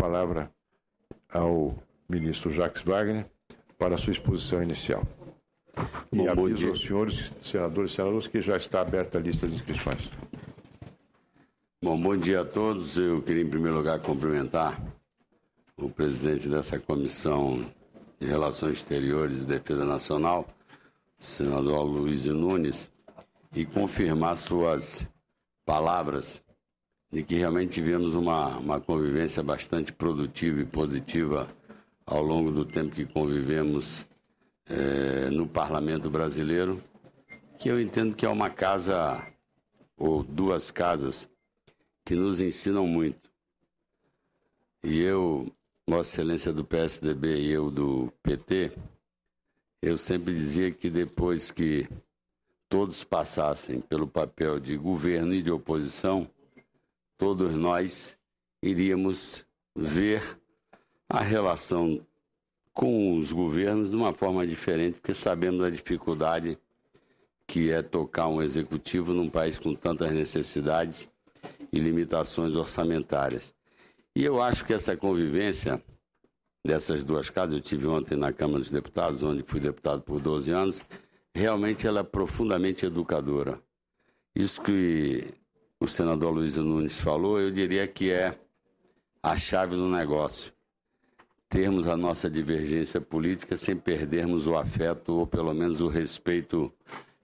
palavra ao ministro Jacques Wagner para a sua exposição inicial. E bom, aviso aos senhores senadores e senadoras que já está aberta a lista de inscrições. Bom, bom dia a todos. Eu queria, em primeiro lugar, cumprimentar o presidente dessa comissão de Relações Exteriores e Defesa Nacional, o senador Luiz Nunes, e confirmar suas palavras de que realmente tivemos uma, uma convivência bastante produtiva e positiva ao longo do tempo que convivemos é, no Parlamento Brasileiro, que eu entendo que é uma casa ou duas casas que nos ensinam muito. E eu, Vossa Excelência do PSDB e eu do PT, eu sempre dizia que depois que todos passassem pelo papel de governo e de oposição, todos nós iríamos ver a relação com os governos de uma forma diferente, porque sabemos a dificuldade que é tocar um executivo num país com tantas necessidades e limitações orçamentárias. E eu acho que essa convivência dessas duas casas, eu tive ontem na Câmara dos Deputados, onde fui deputado por 12 anos, realmente ela é profundamente educadora. Isso que o senador Luiz Nunes falou, eu diria que é a chave do negócio. Termos a nossa divergência política sem perdermos o afeto ou pelo menos o respeito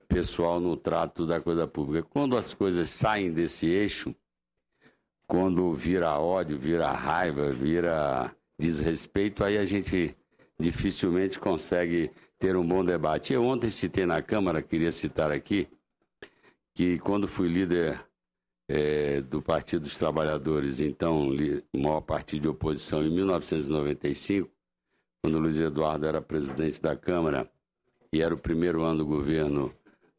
pessoal no trato da coisa pública. Quando as coisas saem desse eixo, quando vira ódio, vira raiva, vira desrespeito, aí a gente dificilmente consegue ter um bom debate. Eu ontem citei na Câmara, queria citar aqui, que quando fui líder é, do Partido dos Trabalhadores, então maior partido de oposição, em 1995, quando Luiz Eduardo era presidente da Câmara e era o primeiro ano do governo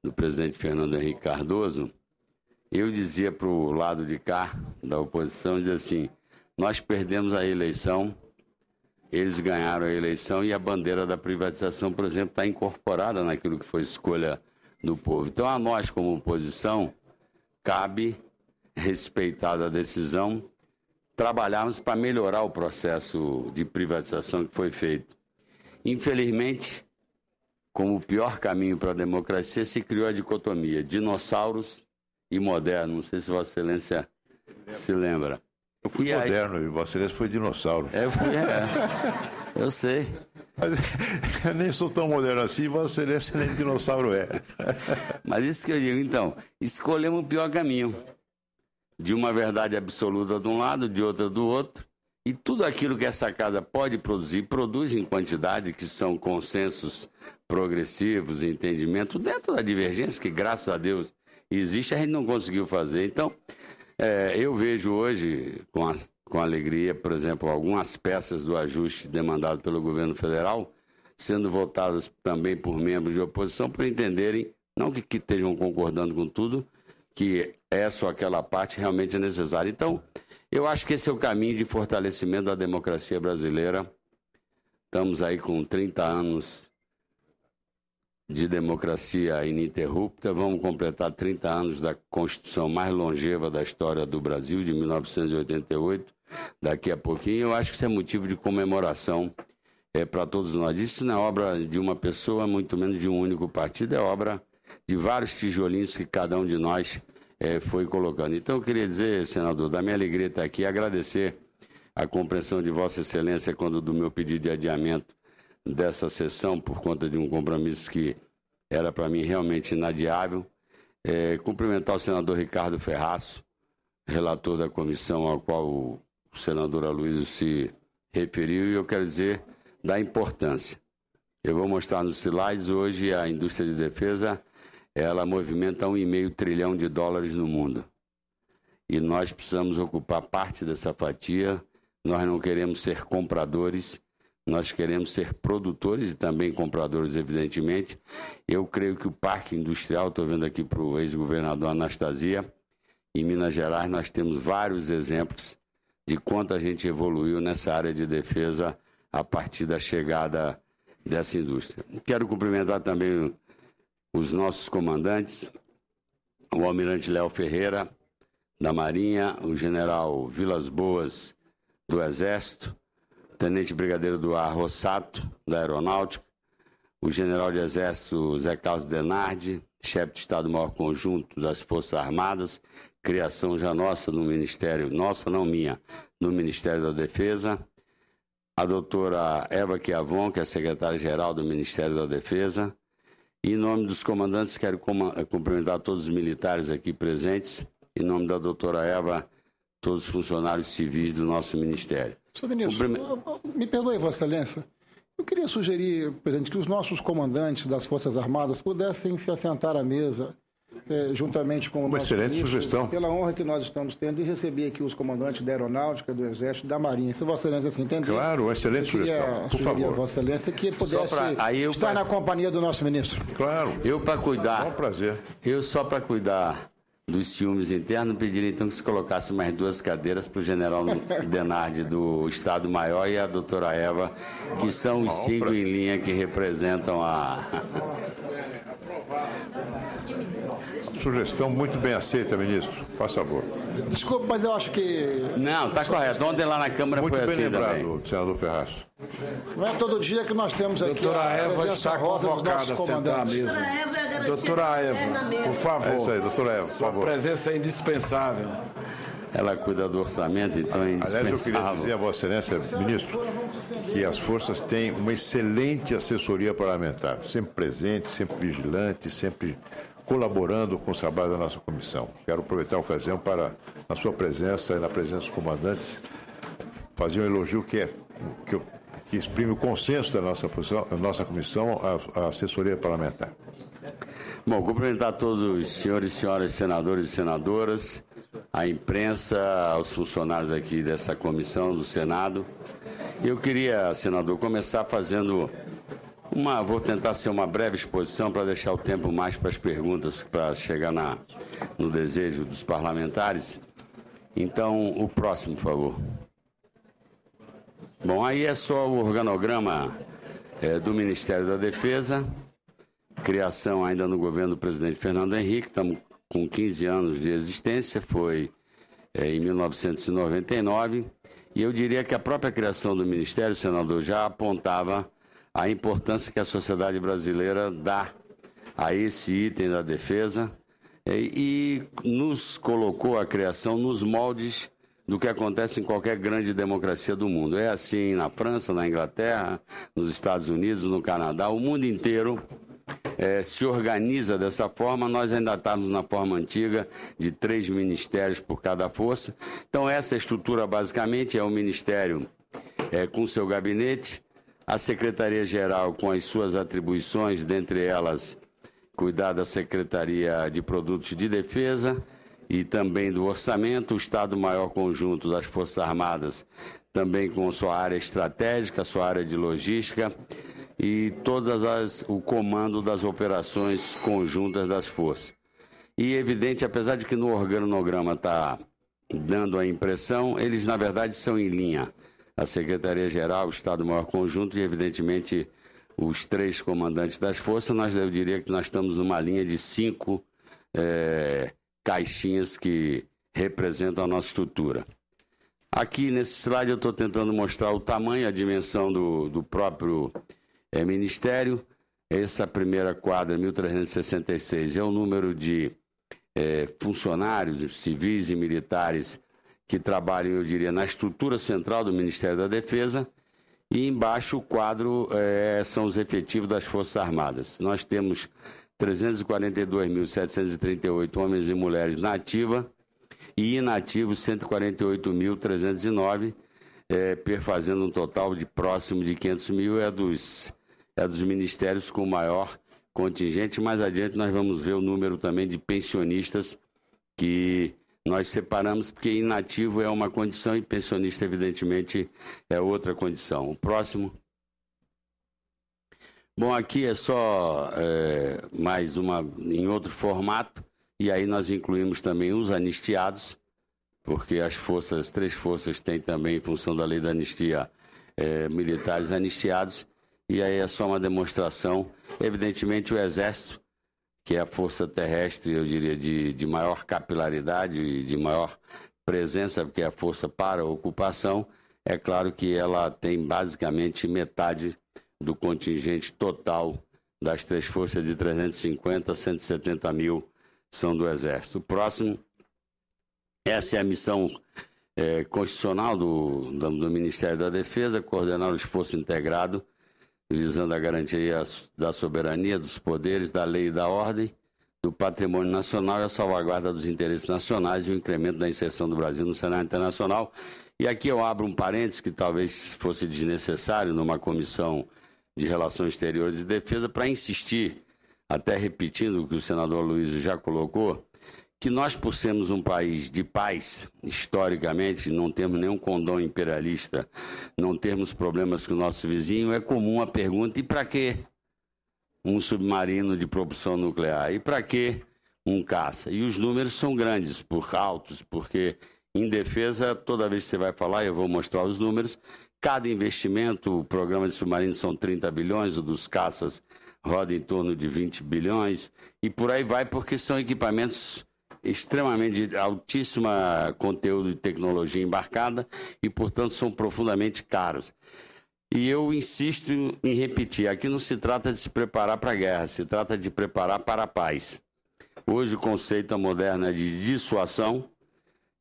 do presidente Fernando Henrique Cardoso, eu dizia para o lado de cá da oposição, dizia assim, nós perdemos a eleição, eles ganharam a eleição e a bandeira da privatização, por exemplo, está incorporada naquilo que foi escolha do povo. Então, a nós, como oposição, cabe respeitada a decisão, trabalharmos para melhorar o processo de privatização que foi feito. Infelizmente, como o pior caminho para a democracia, se criou a dicotomia dinossauros e moderno. Não sei se Vossa Excelência se lembra. Eu fui e moderno, aí... e Vossa Excelência foi dinossauro. É, eu fui, é, eu sei. Mas, eu nem sou tão moderno assim, Vossa Excelência nem dinossauro é. Mas isso que eu digo, então, escolhemos o pior caminho de uma verdade absoluta de um lado, de outra do outro, e tudo aquilo que essa casa pode produzir, produz em quantidade, que são consensos progressivos, entendimento, dentro da divergência que, graças a Deus, existe, a gente não conseguiu fazer. Então, é, eu vejo hoje, com, a, com alegria, por exemplo, algumas peças do ajuste demandado pelo governo federal sendo votadas também por membros de oposição, por entenderem, não que, que estejam concordando com tudo, que essa é ou aquela parte realmente é necessária. Então, eu acho que esse é o caminho de fortalecimento da democracia brasileira. Estamos aí com 30 anos de democracia ininterrupta, vamos completar 30 anos da Constituição mais longeva da história do Brasil, de 1988, daqui a pouquinho. Eu acho que isso é motivo de comemoração é, eh, para todos nós. Isso não é obra de uma pessoa, muito menos de um único partido, é obra de vários tijolinhos que cada um de nós é, foi colocando. Então, eu queria dizer, senador, da minha alegria estar aqui, agradecer a compreensão de Vossa Excelência quando do meu pedido de adiamento dessa sessão, por conta de um compromisso que era para mim realmente inadiável. É, cumprimentar o senador Ricardo Ferraço, relator da comissão ao qual o senador Aloysio se referiu, e eu quero dizer da importância. Eu vou mostrar nos slides hoje a indústria de defesa ela movimenta 1,5 trilhão de dólares no mundo. E nós precisamos ocupar parte dessa fatia. Nós não queremos ser compradores, nós queremos ser produtores e também compradores, evidentemente. Eu creio que o parque industrial, estou vendo aqui para o ex-governador Anastasia, em Minas Gerais nós temos vários exemplos de quanto a gente evoluiu nessa área de defesa a partir da chegada dessa indústria. Quero cumprimentar também os nossos comandantes, o almirante Léo Ferreira, da Marinha, o general Vilas Boas, do Exército, o tenente brigadeiro do ar Rossato, da Aeronáutica, o general de Exército Zé Carlos Denardi, chefe de Estado-Maior Conjunto das Forças Armadas, criação já nossa no Ministério, nossa não minha, no Ministério da Defesa, a doutora Eva Chiavon, que é secretária-geral do Ministério da Defesa, e em nome dos comandantes, quero eh, cumprimentar todos os militares aqui presentes. Em nome da doutora Eva, todos os funcionários civis do nosso ministério. Senhor ministro, ah, ah, me perdoe, Vossa Excelência. Eu queria sugerir, presidente, que os nossos comandantes das Forças Armadas pudessem se assentar à mesa é, juntamente com o Uma excelente ministro, sugestão. pela honra que nós estamos tendo de receber aqui os comandantes da Aeronáutica, do Exército, da Marinha. Se Vossa Excelência assim entender. Claro, uma excelente queria, sugestão. Por favor. Vossa Excelência que pudesse pra, eu, estar pra... na companhia do nosso ministro. Claro. Eu para cuidar. É um prazer. Eu só para cuidar dos ciúmes internos, pediram então que se colocasse mais duas cadeiras para o general Denardi do Estado Maior e a doutora Eva, que são os cinco em linha que representam a. Sugestão muito bem aceita, ministro. Faz favor. Desculpe, mas eu acho que. Não, está correto. Ontem lá na Câmara muito foi assim. Muito bem lembrado, senador Ferraz. Não é todo dia que nós temos aqui. Doutora a Eva está convocada a sentar à mesa. Doutora Eva, é é por favor. É isso aí, doutora Eva. Por Sua favor. presença é indispensável ela cuida do orçamento, então é indispensável. Aliás, eu queria dizer a Vossa né, Excelência, ministro, que as forças têm uma excelente assessoria parlamentar, sempre presente, sempre vigilante, sempre colaborando com o trabalho da nossa comissão. Quero aproveitar a ocasião para, na sua presença e na presença dos comandantes, fazer um elogio que, é, que, que exprime o consenso da nossa, posição, nossa comissão, a, a assessoria parlamentar. Bom, cumprimentar todos os senhores e senhoras senadores e senadoras à imprensa, aos funcionários aqui dessa comissão do Senado. Eu queria, senador, começar fazendo uma. Vou tentar ser uma breve exposição para deixar o tempo mais para as perguntas, para chegar na, no desejo dos parlamentares. Então, o próximo, por favor. Bom, aí é só o organograma é, do Ministério da Defesa, criação ainda no governo do presidente Fernando Henrique, estamos com 15 anos de existência, foi é, em 1999, e eu diria que a própria criação do Ministério, senador, já apontava a importância que a sociedade brasileira dá a esse item da defesa é, e nos colocou a criação nos moldes do que acontece em qualquer grande democracia do mundo. É assim na França, na Inglaterra, nos Estados Unidos, no Canadá, o mundo inteiro é, se organiza dessa forma. Nós ainda estamos na forma antiga de três ministérios por cada força. Então, essa estrutura basicamente é o Ministério é, com seu gabinete, a Secretaria-Geral com as suas atribuições, dentre elas cuidar da Secretaria de Produtos de Defesa e também do Orçamento, o Estado-Maior Conjunto das Forças Armadas, também com sua área estratégica, sua área de logística, e todas as o comando das operações conjuntas das forças. E evidente, apesar de que no organograma está dando a impressão, eles na verdade são em linha. A Secretaria-Geral, o Estado-Maior Conjunto e, evidentemente, os três comandantes das forças, nós, eu diria que nós estamos numa linha de cinco é, caixinhas que representam a nossa estrutura. Aqui nesse slide eu estou tentando mostrar o tamanho, a dimensão do, do próprio é, ministério. Essa primeira quadra, 1366, é o número de é, funcionários civis e militares que trabalham, eu diria, na estrutura central do Ministério da Defesa. E embaixo o quadro é, são os efetivos das Forças Armadas. Nós temos 342.738 homens e mulheres na ativa e inativos 148.309, é, perfazendo um total de próximo de 500 mil. É dos é dos ministérios com maior contingente. Mais adiante nós vamos ver o número também de pensionistas que nós separamos, porque inativo é uma condição e pensionista, evidentemente, é outra condição. O próximo. Bom, aqui é só é, mais uma em outro formato, e aí nós incluímos também os anistiados, porque as forças, as três forças têm também, em função da lei da anistia, é, militares anistiados, e aí é só uma demonstração. Evidentemente, o Exército, que é a força terrestre, eu diria, de, de maior capilaridade e de maior presença, porque é a força para a ocupação, é claro que ela tem basicamente metade do contingente total das três forças de 350 a 170 mil são do Exército. O próximo, essa é a missão é, constitucional do, do, do Ministério da Defesa, coordenar o esforço integrado visando a garantia da soberania, dos poderes, da lei e da ordem, do patrimônio nacional e a salvaguarda dos interesses nacionais e o incremento da inserção do Brasil no cenário internacional. E aqui eu abro um parênteses que talvez fosse desnecessário numa comissão de Relações Exteriores e Defesa para insistir, até repetindo o que o senador Luiz já colocou, que nós, por sermos um país de paz, historicamente, não temos nenhum condom imperialista, não temos problemas com o nosso vizinho, é comum a pergunta: e para que um submarino de propulsão nuclear? E para que um caça? E os números são grandes, por altos, porque em defesa, toda vez que você vai falar, eu vou mostrar os números. Cada investimento, o programa de submarinos são 30 bilhões, o dos caças roda em torno de 20 bilhões, e por aí vai, porque são equipamentos extremamente altíssima conteúdo de tecnologia embarcada e, portanto, são profundamente caros. E eu insisto em repetir, aqui não se trata de se preparar para a guerra, se trata de preparar para a paz. Hoje o conceito é moderno é de dissuasão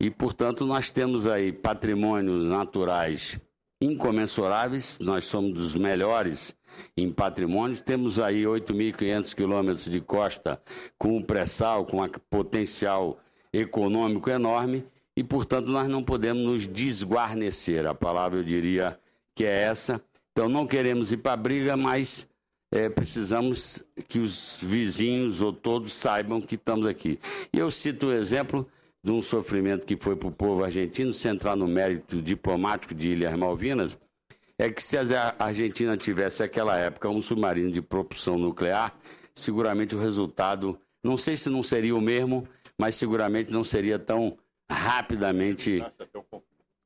e, portanto, nós temos aí patrimônios naturais incomensuráveis, nós somos dos melhores em patrimônio, temos aí 8.500 quilômetros de costa com o pré-sal, com um potencial econômico enorme e, portanto, nós não podemos nos desguarnecer. A palavra eu diria que é essa. Então, não queremos ir para a briga, mas é, precisamos que os vizinhos ou todos saibam que estamos aqui. eu cito o exemplo de um sofrimento que foi para o povo argentino, se entrar no mérito diplomático de Ilhas Malvinas, é que se a Argentina tivesse naquela época um submarino de propulsão nuclear, seguramente o resultado, não sei se não seria o mesmo, mas seguramente não seria tão rapidamente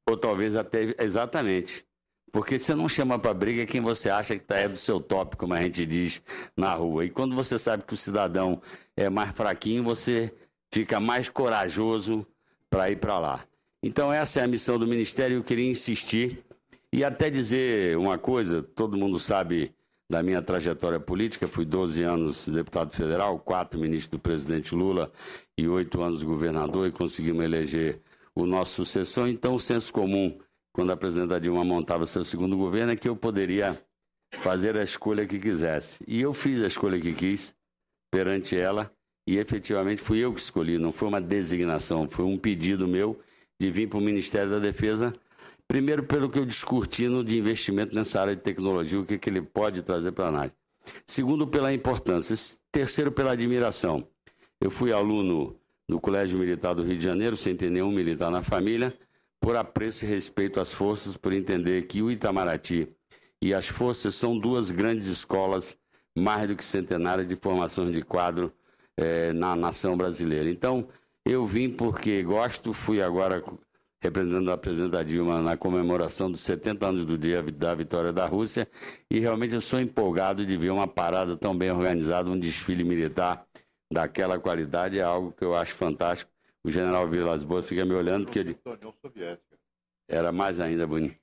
ou talvez até exatamente. Porque você não chama para briga quem você acha que tá, é do seu top, como a gente diz na rua. E quando você sabe que o cidadão é mais fraquinho, você fica mais corajoso para ir para lá. Então, essa é a missão do Ministério. Eu queria insistir e até dizer uma coisa: todo mundo sabe da minha trajetória política. Fui 12 anos deputado federal, 4 ministro do presidente Lula e 8 anos governador e conseguimos eleger o nosso sucessor. Então, o senso comum, quando a presidenta Dilma montava seu segundo governo, é que eu poderia fazer a escolha que quisesse. E eu fiz a escolha que quis perante ela e efetivamente fui eu que escolhi, não foi uma designação, foi um pedido meu de vir para o Ministério da Defesa, primeiro pelo que eu descortino de investimento nessa área de tecnologia, o que, que ele pode trazer para a nós. Segundo, pela importância. Terceiro, pela admiração. Eu fui aluno do Colégio Militar do Rio de Janeiro, sem ter nenhum militar na família, por apreço e respeito às forças, por entender que o Itamaraty e as forças são duas grandes escolas, mais do que centenárias, de formação de quadro é, na nação brasileira. Então, eu vim porque gosto, fui agora representando a presidenta Dilma na comemoração dos 70 anos do dia da vitória da Rússia, e realmente eu sou empolgado de ver uma parada tão bem organizada, um desfile militar daquela qualidade, é algo que eu acho fantástico. O general Vilas Boas fica me olhando porque ele... Era mais ainda bonito.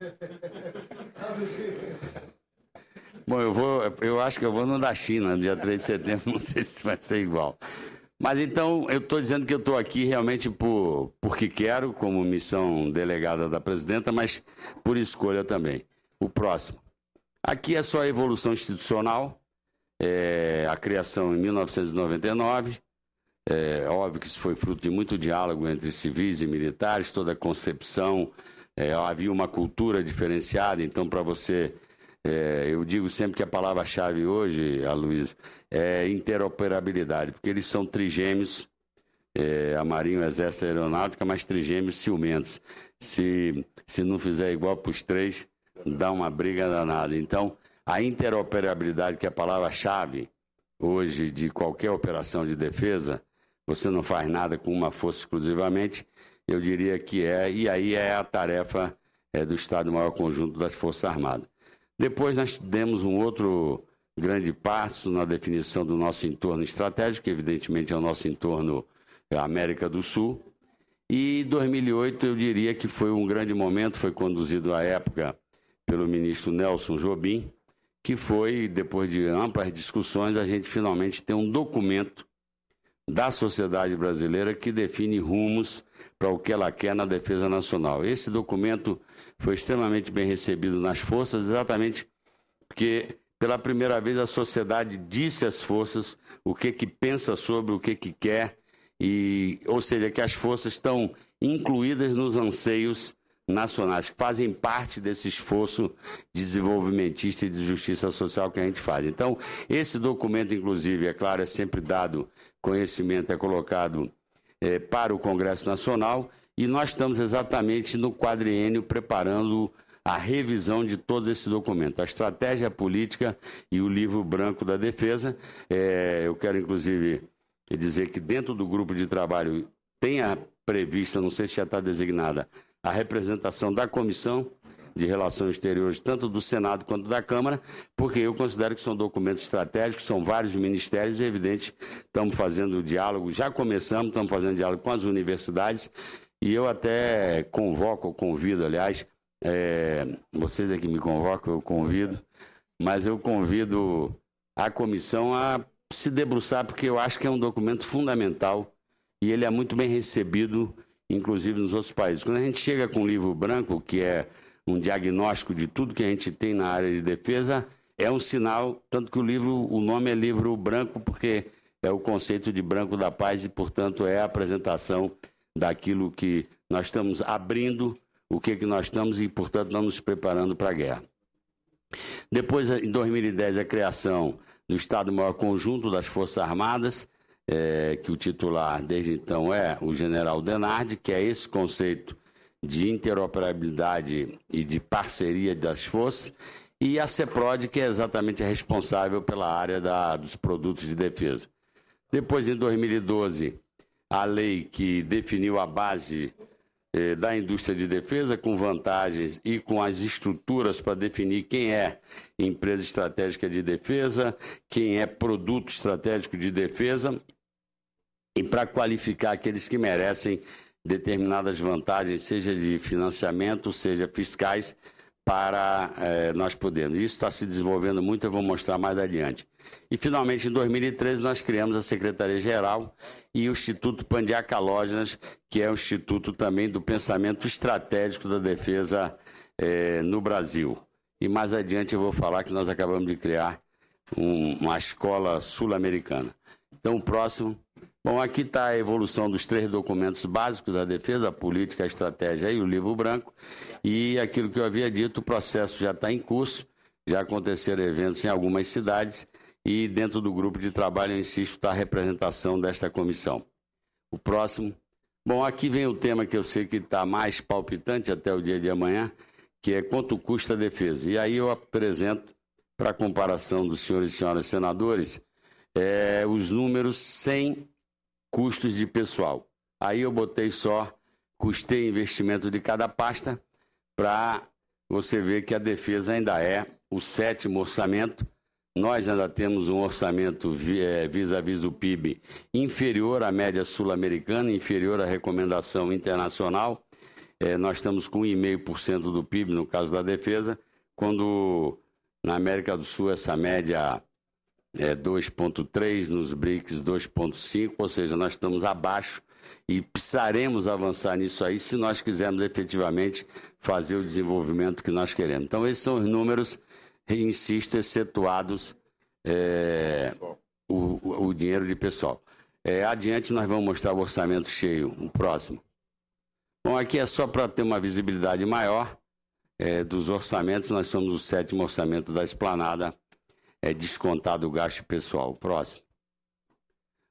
Bom, eu vou, eu acho que eu vou no da China, no dia 3 de setembro, não sei se vai ser igual. Mas então, eu estou dizendo que eu estou aqui realmente por, porque quero, como missão delegada da presidenta, mas por escolha também. O próximo. Aqui é só a evolução institucional, é, a criação em 1999. É, óbvio que isso foi fruto de muito diálogo entre civis e militares, toda a concepção. É, havia uma cultura diferenciada, então, para você é, eu digo sempre que a palavra-chave hoje, a Luiz, é interoperabilidade, porque eles são trigêmeos, é, a Marinha, o Exército a Aeronáutica, mas trigêmeos ciumentos. Se, se não fizer igual para os três, dá uma briga danada. Então, a interoperabilidade, que é a palavra-chave hoje de qualquer operação de defesa, você não faz nada com uma força exclusivamente, eu diria que é, e aí é a tarefa é, do Estado-Maior Conjunto das Forças Armadas. Depois nós demos um outro grande passo na definição do nosso entorno estratégico, que evidentemente é o nosso entorno é América do Sul. E 2008 eu diria que foi um grande momento, foi conduzido à época pelo ministro Nelson Jobim, que foi, depois de amplas discussões, a gente finalmente tem um documento da sociedade brasileira que define rumos para o que ela quer na defesa nacional. Esse documento foi extremamente bem recebido nas forças, exatamente porque pela primeira vez a sociedade disse às forças o que que pensa sobre, o que que quer, e, ou seja, que as forças estão incluídas nos anseios nacionais, que fazem parte desse esforço desenvolvimentista e de justiça social que a gente faz. Então, esse documento, inclusive, é claro, é sempre dado conhecimento, é colocado é, para o Congresso Nacional e nós estamos exatamente no quadriênio preparando a revisão de todo esse documento, a estratégia política e o livro branco da defesa. É, eu quero, inclusive, dizer que dentro do grupo de trabalho tem a prevista, não sei se já está designada, a representação da comissão de Relações Exteriores, tanto do Senado quanto da Câmara, porque eu considero que são documentos estratégicos, são vários ministérios, e é evidente, estamos fazendo diálogo, já começamos, estamos fazendo diálogo com as universidades e eu até convoco, convido, aliás, é, vocês é que me convocam, eu convido, mas eu convido a comissão a se debruçar, porque eu acho que é um documento fundamental e ele é muito bem recebido, inclusive nos outros países. Quando a gente chega com o livro branco, que é um diagnóstico de tudo que a gente tem na área de defesa, é um sinal, tanto que o livro, o nome é livro branco, porque é o conceito de branco da paz e, portanto, é a apresentação daquilo que nós estamos abrindo, o que, que nós estamos e, portanto, não nos preparando para a guerra. Depois, em 2010, a criação do Estado-Maior Conjunto das Forças Armadas, é, que o titular desde então é o general Denardi, que é esse conceito de interoperabilidade e de parceria das forças, e a CEPROD, que é exatamente responsável pela área da, dos produtos de defesa. Depois, em 2012, a lei que definiu a base eh, da indústria de defesa, com vantagens e com as estruturas para definir quem é empresa estratégica de defesa, quem é produto estratégico de defesa, e para qualificar aqueles que merecem determinadas vantagens, seja de financiamento, seja fiscais, para eh, nós podermos. Isso está se desenvolvendo muito, eu vou mostrar mais adiante. E, finalmente, em 2013, nós criamos a Secretaria-Geral e o Instituto Pandiacalógenas, que é o Instituto também do Pensamento Estratégico da Defesa eh, no Brasil. E mais adiante eu vou falar que nós acabamos de criar um, uma escola sul-americana. Então, o próximo Bom, aqui está a evolução dos três documentos básicos da defesa, a política, a estratégia e o livro branco. E aquilo que eu havia dito, o processo já está em curso, já aconteceram eventos em algumas cidades e dentro do grupo de trabalho, eu insisto, está a representação desta comissão. O próximo. Bom, aqui vem o tema que eu sei que está mais palpitante até o dia de amanhã, que é quanto custa a defesa. E aí eu apresento, para comparação dos senhores e senhoras senadores, é, os números sem custos de pessoal. Aí eu botei só custei investimento de cada pasta para você ver que a defesa ainda é o sétimo orçamento. Nós ainda temos um orçamento é, vis-à-vis -vis do PIB inferior à média sul-americana, inferior à recomendação internacional. É, nós estamos com 1,5% do PIB no caso da defesa, quando na América do Sul essa média é, 2,3, nos BRICS 2,5, ou seja, nós estamos abaixo e precisaremos avançar nisso aí se nós quisermos efetivamente fazer o desenvolvimento que nós queremos. Então, esses são os números, insisto, excetuados é, o, o dinheiro de pessoal. É, adiante, nós vamos mostrar o orçamento cheio, o próximo. Bom, aqui é só para ter uma visibilidade maior é, dos orçamentos, nós somos o sétimo orçamento da Esplanada é descontado o gasto pessoal. Próximo.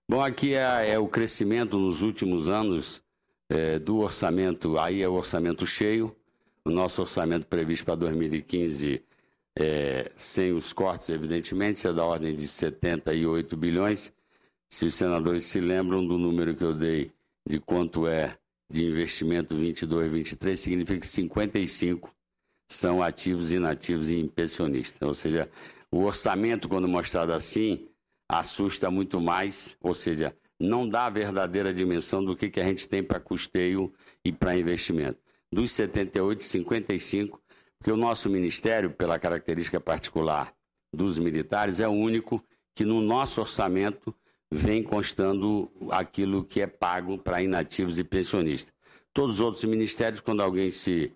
Bom, aqui é, é o crescimento nos últimos anos é, do orçamento, aí é o orçamento cheio. O nosso orçamento previsto para 2015, é, sem os cortes, evidentemente, é da ordem de 78 bilhões. Se os senadores se lembram do número que eu dei de quanto é de investimento 22, 23, significa que 55 são ativos, inativos e impressionistas. Ou seja, o orçamento, quando mostrado assim, assusta muito mais, ou seja, não dá a verdadeira dimensão do que, que a gente tem para custeio e para investimento. Dos 78, 55, porque o nosso ministério, pela característica particular dos militares, é o único que no nosso orçamento vem constando aquilo que é pago para inativos e pensionistas. Todos os outros ministérios, quando alguém se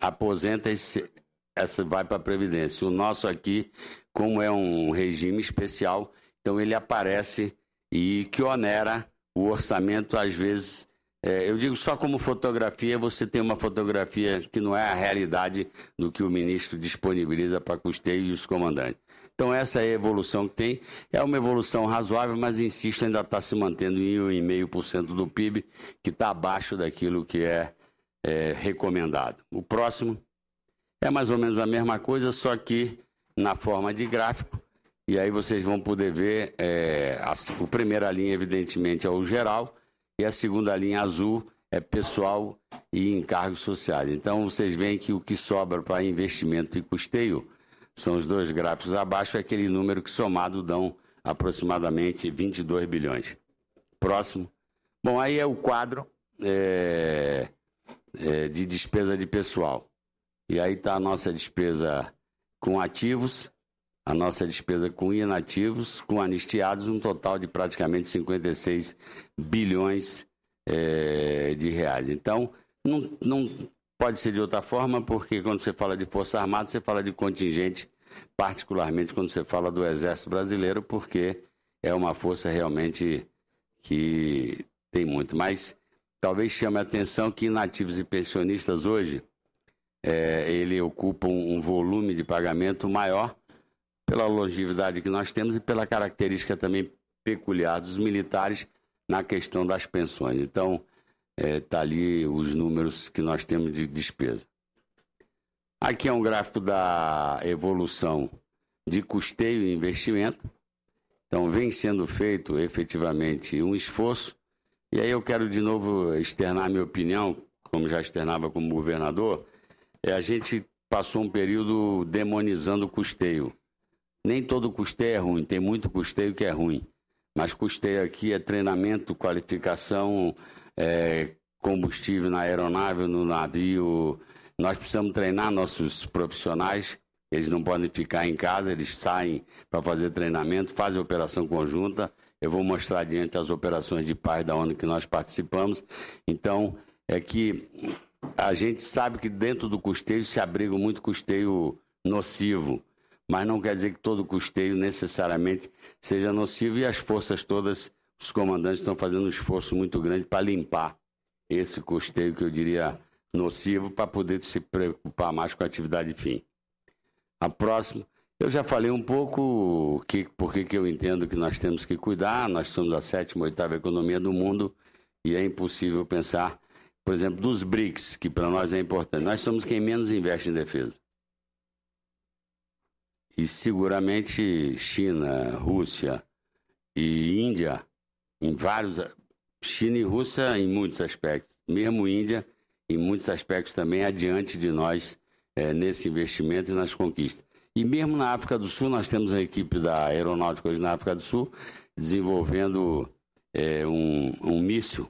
aposenta, esse, essa vai para a Previdência. O nosso aqui como é um regime especial, então ele aparece e que onera o orçamento, às vezes. É, eu digo só como fotografia, você tem uma fotografia que não é a realidade do que o ministro disponibiliza para custeio e os comandantes. Então, essa é a evolução que tem. É uma evolução razoável, mas insisto, ainda está se mantendo em 1,5% do PIB, que está abaixo daquilo que é, é recomendado. O próximo é mais ou menos a mesma coisa, só que na forma de gráfico. E aí vocês vão poder ver, é, a, a primeira linha, evidentemente, é o geral, e a segunda linha azul é pessoal e encargos sociais. Então vocês veem que o que sobra para investimento e custeio são os dois gráficos abaixo, é aquele número que somado dão aproximadamente 22 bilhões. Próximo. Bom, aí é o quadro é, é, de despesa de pessoal. E aí está a nossa despesa com ativos, a nossa despesa com inativos, com anistiados, um total de praticamente 56 bilhões é, de reais. Então, não, não pode ser de outra forma, porque quando você fala de Força Armada, você fala de contingente, particularmente quando você fala do Exército Brasileiro, porque é uma força realmente que tem muito. Mas talvez chame a atenção que inativos e pensionistas hoje é, ele ocupa um, um volume de pagamento maior pela longevidade que nós temos e pela característica também peculiar dos militares na questão das pensões. Então, está é, tá ali os números que nós temos de despesa. Aqui é um gráfico da evolução de custeio e investimento. Então, vem sendo feito efetivamente um esforço. E aí eu quero de novo externar minha opinião, como já externava como governador, é, a gente passou um período demonizando o custeio. Nem todo custeio é ruim, tem muito custeio que é ruim. Mas custeio aqui é treinamento, qualificação, é, combustível na aeronave, no navio. Nós precisamos treinar nossos profissionais, eles não podem ficar em casa, eles saem para fazer treinamento, fazem operação conjunta. Eu vou mostrar adiante as operações de paz da ONU que nós participamos. Então, é que a gente sabe que dentro do custeio se abriga muito custeio nocivo, mas não quer dizer que todo custeio necessariamente seja nocivo e as forças todas, os comandantes estão fazendo um esforço muito grande para limpar esse custeio que eu diria nocivo para poder se preocupar mais com a atividade fim. A próxima, eu já falei um pouco que, porque que eu entendo que nós temos que cuidar, nós somos a sétima, oitava economia do mundo e é impossível pensar por exemplo, dos BRICS, que para nós é importante, nós somos quem menos investe em defesa. E seguramente China, Rússia e Índia, em vários. China e Rússia em muitos aspectos, mesmo Índia em muitos aspectos também adiante de nós é, nesse investimento e nas conquistas. E mesmo na África do Sul, nós temos a equipe da Aeronáutica hoje na África do Sul desenvolvendo é, um, um míssil,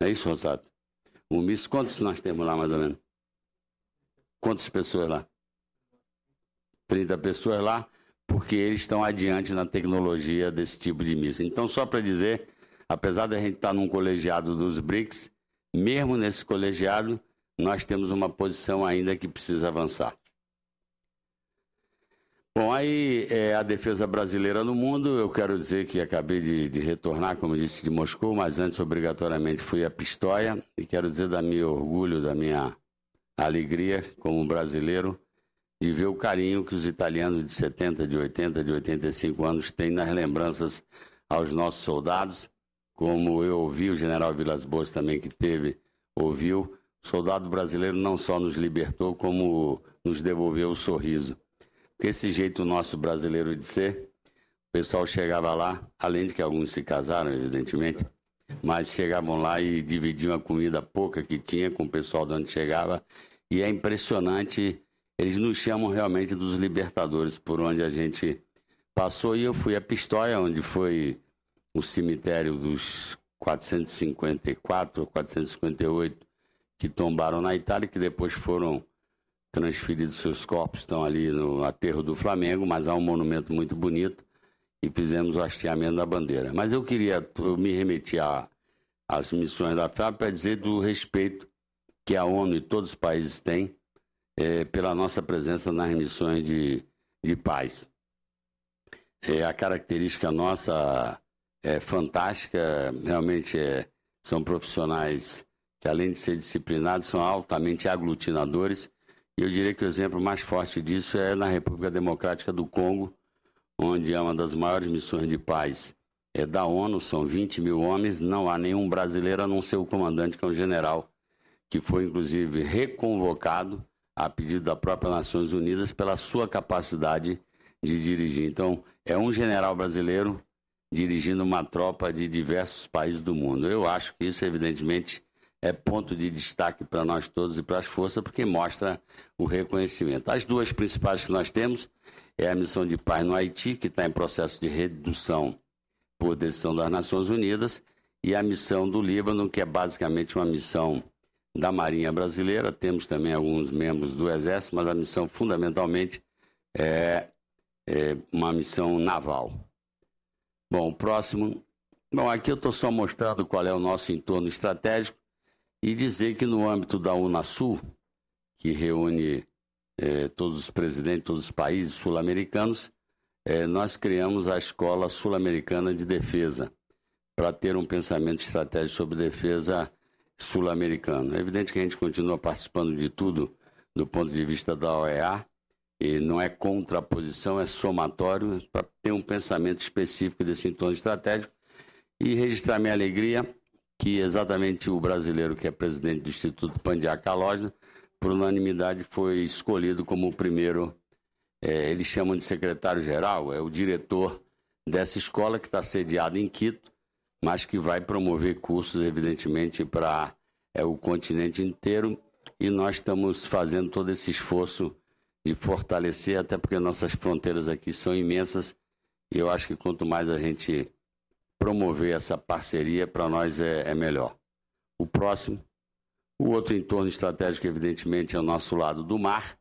não é isso, Rosato? Um Miss, quantos nós temos lá, mais ou menos? Quantas pessoas lá? 30 pessoas lá, porque eles estão adiante na tecnologia desse tipo de missa. Então, só para dizer, apesar de a gente estar tá num colegiado dos BRICS, mesmo nesse colegiado, nós temos uma posição ainda que precisa avançar. Bom, aí é, a defesa brasileira no mundo, eu quero dizer que acabei de, de, retornar, como disse, de Moscou, mas antes obrigatoriamente fui a Pistoia e quero dizer da minha orgulho, da minha alegria como brasileiro de ver o carinho que os italianos de 70, de 80, de 85 anos têm nas lembranças aos nossos soldados, como eu ouvi o general Vilas Boas também que teve, ouviu, o soldado brasileiro não só nos libertou, como nos devolveu o sorriso. Porque esse jeito nosso brasileiro de ser, o pessoal chegava lá, além de que alguns se casaram, evidentemente, mas chegavam lá e dividiam a comida pouca que tinha com o pessoal de onde chegava. E é impressionante, eles nos chamam realmente dos libertadores, por onde a gente passou. E eu fui a Pistoia, onde foi o cemitério dos 454 ou 458 que tombaram na Itália, que depois foram transferido, seus corpos estão ali no aterro do Flamengo, mas há um monumento muito bonito e fizemos o hasteamento da bandeira. Mas eu queria eu me remeter às missões da FAB para dizer do respeito que a ONU e todos os países têm é, pela nossa presença nas missões de, de paz. É, a característica nossa é fantástica, realmente é, são profissionais que, além de ser disciplinados, são altamente aglutinadores eu diria que o exemplo mais forte disso é na República Democrática do Congo, onde é uma das maiores missões de paz é da ONU, são 20 mil homens, não há nenhum brasileiro a não ser o comandante, que é um general, que foi inclusive reconvocado a pedido da própria Nações Unidas pela sua capacidade de dirigir. Então, é um general brasileiro dirigindo uma tropa de diversos países do mundo. Eu acho que isso, evidentemente, é ponto de destaque para nós todos e para as forças, porque mostra o reconhecimento. As duas principais que nós temos é a missão de paz no Haiti, que está em processo de redução por decisão das Nações Unidas, e a missão do Líbano, que é basicamente uma missão da Marinha Brasileira. Temos também alguns membros do Exército, mas a missão fundamentalmente é, é uma missão naval. Bom, o próximo. Bom, aqui eu estou só mostrando qual é o nosso entorno estratégico. E dizer que no âmbito da Unasul, que reúne eh, todos os presidentes, todos os países sul-americanos, eh, nós criamos a Escola Sul-Americana de Defesa, para ter um pensamento estratégico sobre defesa sul americana É evidente que a gente continua participando de tudo do ponto de vista da OEA, e não é contraposição, é somatório, para ter um pensamento específico desse entorno estratégico. E registrar minha alegria que exatamente o brasileiro que é presidente do Instituto Pandiá Calógeno, por unanimidade, foi escolhido como o primeiro, é, eles chamam de secretário-geral, é o diretor dessa escola que está sediada em Quito, mas que vai promover cursos, evidentemente, para é, o continente inteiro. E nós estamos fazendo todo esse esforço de fortalecer, até porque nossas fronteiras aqui são imensas. E eu acho que quanto mais a gente promover essa parceria, para nós é, é melhor. O próximo, o outro entorno estratégico, evidentemente, é o nosso lado do mar,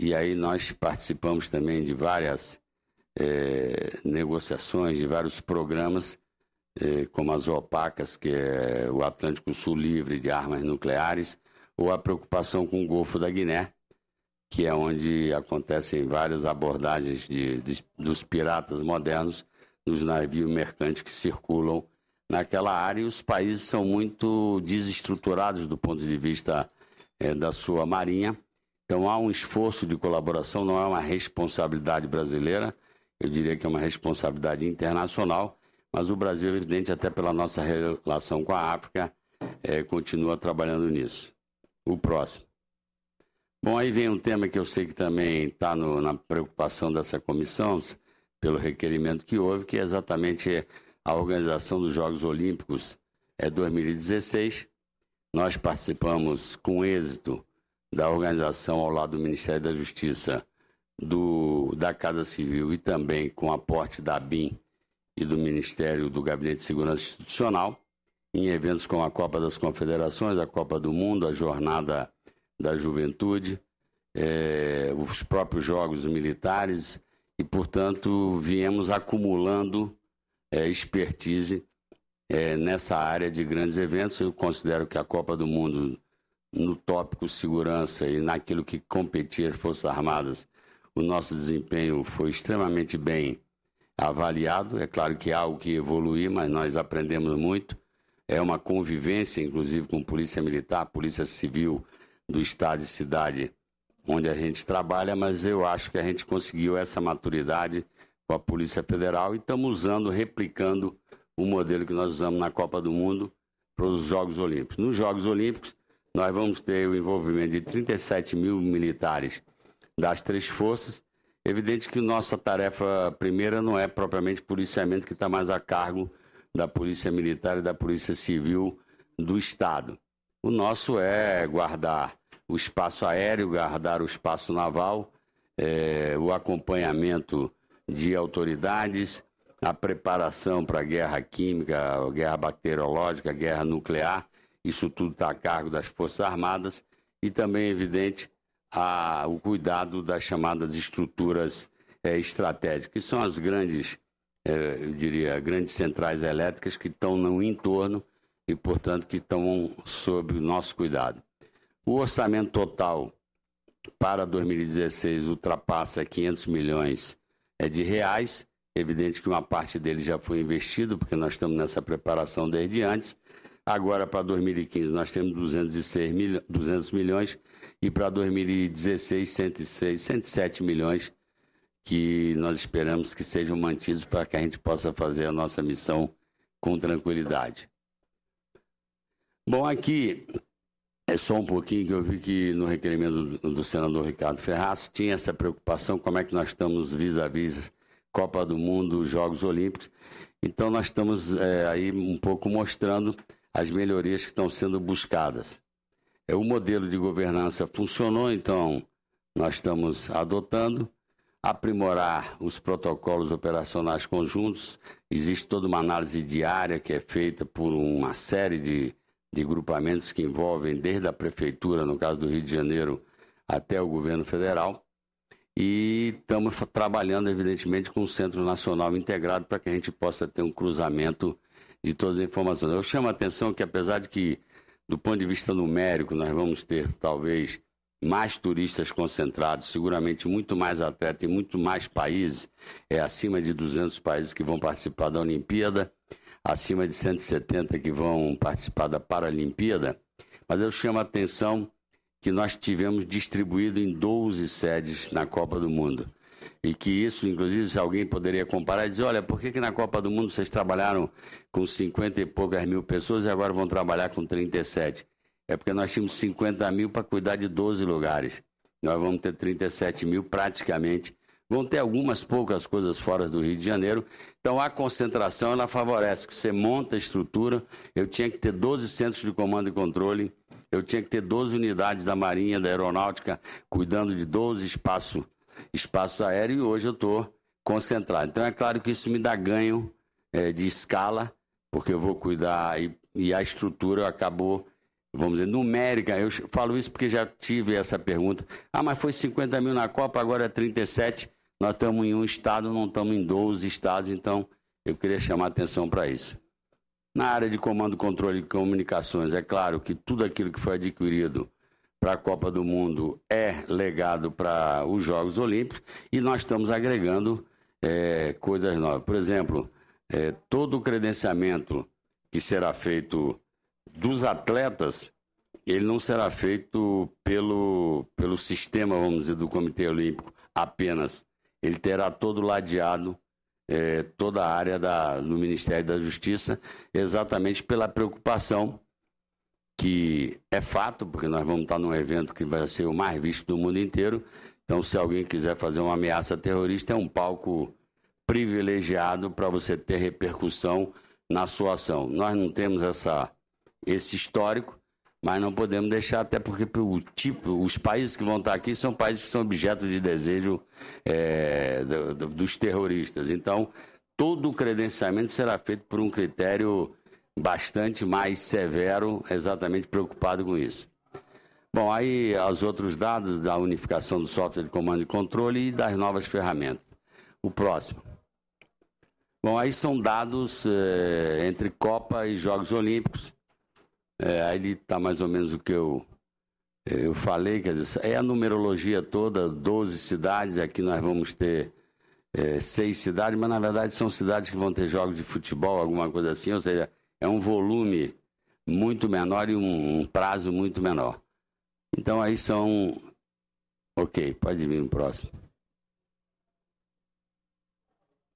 e aí nós participamos também de várias é, negociações, de vários programas, é, como as OPACAS, que é o Atlântico Sul Livre de Armas Nucleares, ou a preocupação com o Golfo da Guiné, que é onde acontecem várias abordagens de, de, dos piratas modernos dos navios mercantes que circulam naquela área e os países são muito desestruturados do ponto de vista é, da sua marinha. Então há um esforço de colaboração, não é uma responsabilidade brasileira, eu diria que é uma responsabilidade internacional, mas o Brasil, evidente, até pela nossa relação com a África, é, continua trabalhando nisso. O próximo. Bom, aí vem um tema que eu sei que também está na preocupação dessa comissão, pelo requerimento que houve, que é exatamente a organização dos Jogos Olímpicos é 2016. Nós participamos com êxito da organização ao lado do Ministério da Justiça, do, da Casa Civil e também com aporte da BIM e do Ministério do Gabinete de Segurança Institucional, em eventos como a Copa das Confederações, a Copa do Mundo, a Jornada da Juventude, eh, os próprios Jogos Militares, e, portanto, viemos acumulando é, expertise é, nessa área de grandes eventos. Eu considero que a Copa do Mundo, no tópico segurança e naquilo que competia as Forças Armadas, o nosso desempenho foi extremamente bem avaliado. É claro que há algo que evoluir, mas nós aprendemos muito. É uma convivência, inclusive, com polícia militar, polícia civil do estado e cidade onde a gente trabalha, mas eu acho que a gente conseguiu essa maturidade com a Polícia Federal e estamos usando, replicando o modelo que nós usamos na Copa do Mundo para os Jogos Olímpicos. Nos Jogos Olímpicos, nós vamos ter o envolvimento de 37 mil militares das três forças. Evidente que nossa tarefa primeira não é propriamente policiamento, que está mais a cargo da Polícia Militar e da Polícia Civil do Estado. O nosso é guardar o espaço aéreo, guardar o espaço naval, é, o acompanhamento de autoridades, a preparação para a guerra química, guerra bacteriológica, guerra nuclear, isso tudo está a cargo das Forças Armadas e também, é evidente, a, o cuidado das chamadas estruturas é, estratégicas, que são as grandes, eh, eu diria, grandes centrais elétricas que estão no entorno e, portanto, que estão sob o nosso cuidado. O orçamento total para 2016 ultrapassa 500 milhões é de reais. Evidente que uma parte dele já foi investido, porque nós estamos nessa preparação desde antes. Agora, para 2015, nós temos 206 200 milhões e para 2016, 106, 107 milhões que nós esperamos que sejam mantidos para que a gente possa fazer a nossa missão com tranquilidade. Bom, aqui é só um pouquinho que eu vi que no requerimento do, do senador Ricardo Ferraz tinha essa preocupação, como é que nós estamos vis-à-vis -vis Copa do Mundo, Jogos Olímpicos. Então nós estamos é, aí um pouco mostrando as melhorias que estão sendo buscadas. É, o modelo de governança funcionou, então nós estamos adotando aprimorar os protocolos operacionais conjuntos. Existe toda uma análise diária que é feita por uma série de de grupamentos que envolvem desde a prefeitura, no caso do Rio de Janeiro, até o governo federal. E estamos trabalhando, evidentemente, com o Centro Nacional Integrado para que a gente possa ter um cruzamento de todas as informações. Eu chamo a atenção que, apesar de que, do ponto de vista numérico, nós vamos ter talvez mais turistas concentrados, seguramente muito mais atletas e muito mais países, é acima de 200 países que vão participar da Olimpíada acima de 170 que vão participar da Paralimpíada, mas eu chamo a atenção que nós tivemos distribuído em 12 sedes na Copa do Mundo. E que isso, inclusive, se alguém poderia comparar e dizer, olha, por que, que na Copa do Mundo vocês trabalharam com 50 e poucas mil pessoas e agora vão trabalhar com 37? É porque nós tínhamos 50 mil para cuidar de 12 lugares. Nós vamos ter 37 mil praticamente Vão ter algumas poucas coisas fora do Rio de Janeiro. Então, a concentração, ela favorece que você monta a estrutura. Eu tinha que ter 12 centros de comando e controle. Eu tinha que ter 12 unidades da Marinha, da Aeronáutica, cuidando de 12 espaços espaço aéreo. E hoje eu estou concentrado. Então, é claro que isso me dá ganho é, de escala, porque eu vou cuidar e, e a estrutura acabou vamos dizer, numérica. Eu falo isso porque já tive essa pergunta. Ah, mas foi 50 mil na Copa, agora é 37. Nós estamos em um estado, não estamos em 12 estados, então eu queria chamar a atenção para isso. Na área de comando, controle e comunicações, é claro que tudo aquilo que foi adquirido para a Copa do Mundo é legado para os Jogos Olímpicos e nós estamos agregando é, coisas novas. Por exemplo, é, todo o credenciamento que será feito dos atletas, ele não será feito pelo, pelo sistema, vamos dizer, do Comitê Olímpico apenas ele terá todo ladeado é, toda a área da, do Ministério da Justiça, exatamente pela preocupação que é fato, porque nós vamos estar num evento que vai ser o mais visto do mundo inteiro. Então, se alguém quiser fazer uma ameaça terrorista, é um palco privilegiado para você ter repercussão na sua ação. Nós não temos essa, esse histórico, mas não podemos deixar, até porque o tipo, os países que vão estar aqui são países que são objeto de desejo é, do, do, dos terroristas. Então, todo o credenciamento será feito por um critério bastante mais severo, exatamente preocupado com isso. Bom, aí os outros dados da unificação do software de comando e controle e das novas ferramentas. O próximo. Bom, aí são dados é, entre Copa e Jogos Olímpicos é, aí ele está mais ou menos o que eu, é, eu falei, quer dizer, é a numerologia toda, 12 cidades, aqui nós vamos ter é, seis cidades, mas na verdade são cidades que vão ter jogos de futebol, alguma coisa assim, ou seja, é um volume muito menor e um, um prazo muito menor. Então aí são. Ok, pode vir no próximo.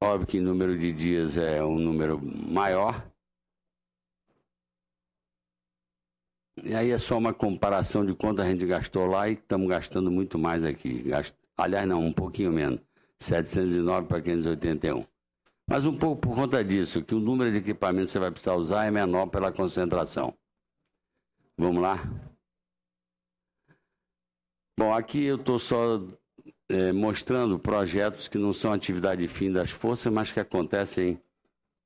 Óbvio que o número de dias é um número maior, E aí é só uma comparação de quanto a gente gastou lá e estamos gastando muito mais aqui. Aliás, não, um pouquinho menos. 709 para 581. Mas um pouco por conta disso, que o número de equipamentos que você vai precisar usar é menor pela concentração. Vamos lá? Bom, aqui eu estou só é, mostrando projetos que não são atividade fim das forças, mas que acontecem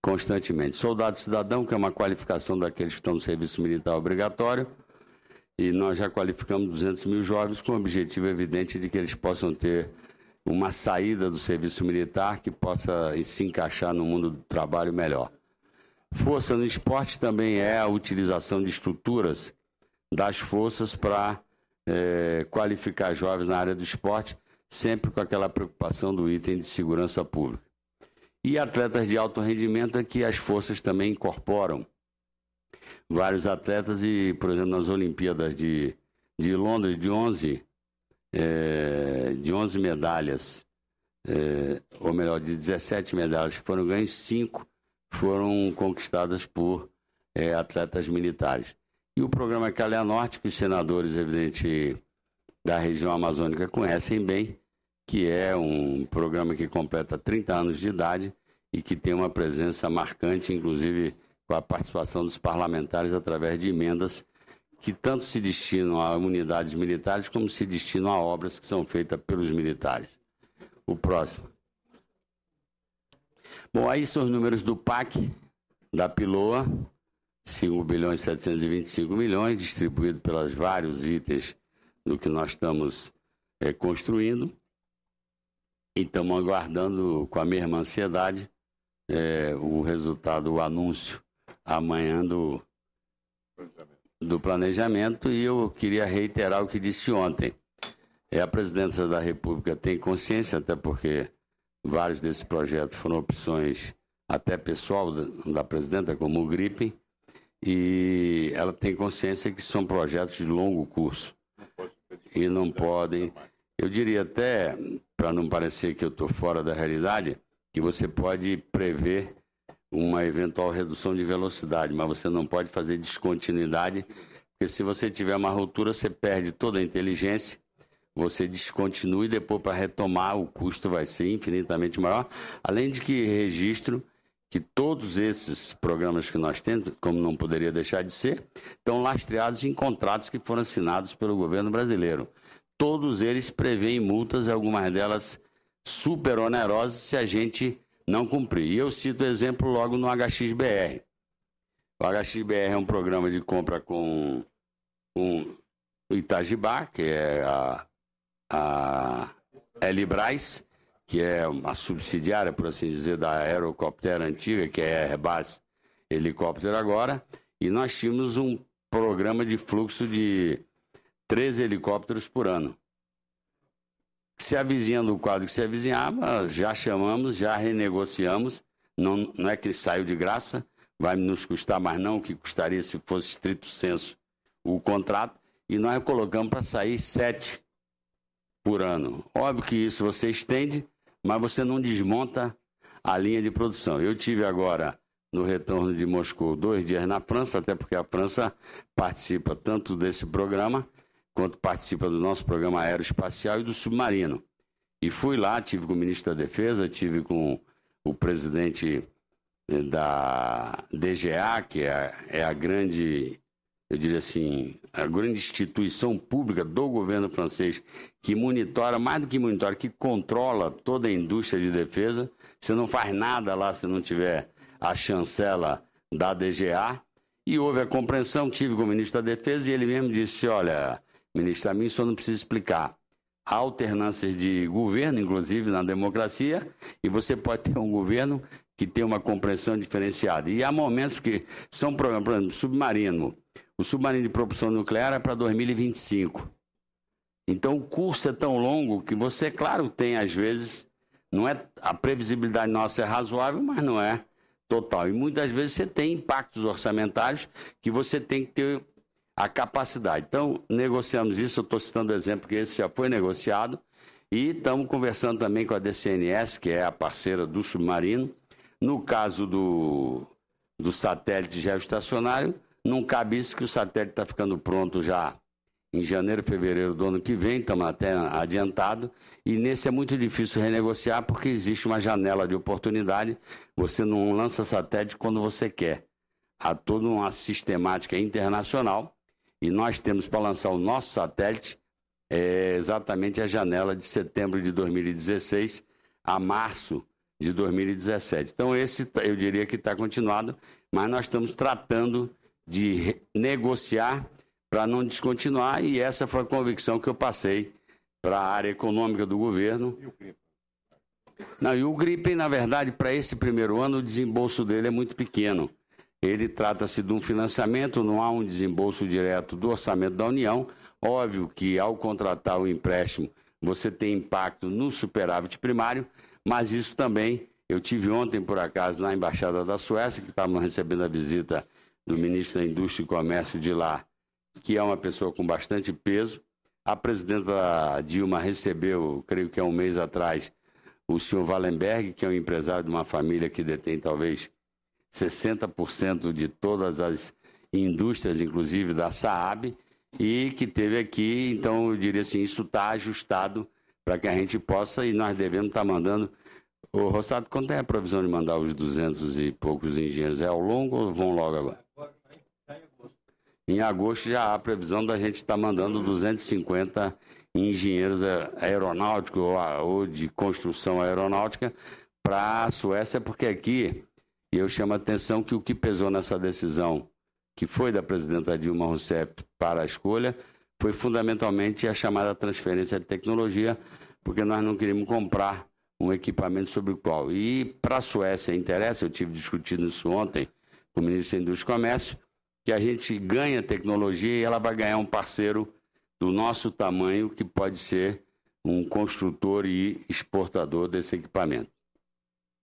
constantemente. Soldado cidadão, que é uma qualificação daqueles que estão no serviço militar obrigatório, e nós já qualificamos 200 mil jovens com o objetivo evidente de que eles possam ter uma saída do serviço militar que possa se encaixar no mundo do trabalho melhor. Força no esporte também é a utilização de estruturas das forças para é, qualificar jovens na área do esporte, sempre com aquela preocupação do item de segurança pública e atletas de alto rendimento é que as forças também incorporam vários atletas e, por exemplo, nas Olimpíadas de, de Londres, de 11, é, de 11 medalhas, é, ou melhor, de 17 medalhas que foram ganhas, 5 foram conquistadas por é, atletas militares. E o programa Calha Norte, que os senadores, evidente, da região amazônica conhecem bem, que é um programa que completa 30 anos de idade e que tem uma presença marcante, inclusive com a participação dos parlamentares através de emendas que tanto se destinam a unidades militares como se destinam a obras que são feitas pelos militares. O próximo. Bom, aí são os números do PAC, da PILOA, 5 bilhões 725 milhões, distribuído pelos vários itens do que nós estamos é, construindo estamos aguardando com a mesma ansiedade é, o resultado, o anúncio amanhã do planejamento. do planejamento. E eu queria reiterar o que disse ontem. É, a presidência da República tem consciência, até porque vários desses projetos foram opções até pessoal da, da presidenta, como o gripe, e ela tem consciência que são projetos de longo curso não e não podem, eu diria até para não parecer que eu estou fora da realidade, que você pode prever uma eventual redução de velocidade, mas você não pode fazer descontinuidade, porque se você tiver uma ruptura, você perde toda a inteligência, você descontinua e depois para retomar o custo vai ser infinitamente maior. Além de que registro que todos esses programas que nós temos, como não poderia deixar de ser, estão lastreados em contratos que foram assinados pelo governo brasileiro todos eles prevêem multas, algumas delas super onerosas, se a gente não cumprir. E eu cito exemplo logo no HXBR. O HXBR é um programa de compra com, com o Itajibá, que é a, a Elibras, que é uma subsidiária, por assim dizer, da Aerocoptera antiga, que é a Airbus Helicóptero agora, e nós tínhamos um programa de fluxo de 13 helicópteros por ano. Se avizinhando o quadro que se avizinhava, já chamamos, já renegociamos, não, não é que saiu de graça, vai nos custar mais não o que custaria se fosse estrito senso o contrato, e nós colocamos para sair sete por ano. Óbvio que isso você estende, mas você não desmonta a linha de produção. Eu tive agora no retorno de Moscou dois dias na França, até porque a França participa tanto desse programa quando participa do nosso programa aeroespacial e do submarino. E fui lá, tive com o ministro da Defesa, tive com o presidente eh, da DGA, que é, é a grande, eu diria assim, a grande instituição pública do governo francês que monitora, mais do que monitora, que controla toda a indústria de defesa. Você não faz nada lá se não tiver a chancela da DGA. E houve a compreensão, tive com o ministro da Defesa e ele mesmo disse: olha, Ministro, a mim isso não precisa explicar. Há alternâncias de governo, inclusive na democracia, e você pode ter um governo que tem uma compreensão diferenciada. E há momentos que são, por exemplo, submarino. O submarino de propulsão nuclear é para 2025. Então o curso é tão longo que você, claro, tem às vezes, não é a previsibilidade nossa é razoável, mas não é total. E muitas vezes você tem impactos orçamentários que você tem que ter a capacidade. Então, negociamos isso, eu estou citando o exemplo que esse já foi negociado, e estamos conversando também com a DCNS, que é a parceira do submarino. No caso do, do satélite geoestacionário, não cabe isso que o satélite está ficando pronto já em janeiro, fevereiro do ano que vem, estamos até adiantado, e nesse é muito difícil renegociar porque existe uma janela de oportunidade, você não lança satélite quando você quer. Há toda uma sistemática internacional e nós temos para lançar o nosso satélite é, exatamente a janela de setembro de 2016 a março de 2017. Então, esse tá, eu diria que está continuado, mas nós estamos tratando de negociar para não descontinuar, e essa foi a convicção que eu passei para a área econômica do governo. E o Gripen? Não, e o Gripen, na verdade, para esse primeiro ano, o desembolso dele é muito pequeno. Ele trata-se de um financiamento, não há um desembolso direto do orçamento da União. Óbvio que ao contratar o empréstimo, você tem impacto no superávit primário, mas isso também eu tive ontem por acaso na embaixada da Suécia, que estávamos recebendo a visita do ministro da Indústria e Comércio de lá, que é uma pessoa com bastante peso. A presidenta Dilma recebeu, creio que há um mês atrás, o senhor Wallenberg, que é um empresário de uma família que detém talvez 60% de todas as indústrias, inclusive da Saab, e que teve aqui, então eu diria assim, isso está ajustado para que a gente possa, e nós devemos estar tá mandando. O Rossato, quando é a provisão de mandar os 200 e poucos engenheiros? É ao longo ou vão logo agora? Em agosto já há a previsão da gente estar tá mandando 250 engenheiros aeronáuticos ou de construção aeronáutica para a Suécia, porque aqui e eu chamo a atenção que o que pesou nessa decisão, que foi da presidenta Dilma Rousseff para a escolha, foi fundamentalmente a chamada transferência de tecnologia, porque nós não queríamos comprar um equipamento sobre o qual. E para a Suécia interessa, eu tive discutindo isso ontem com o ministro da Indústria e Comércio, que a gente ganha tecnologia e ela vai ganhar um parceiro do nosso tamanho que pode ser um construtor e exportador desse equipamento.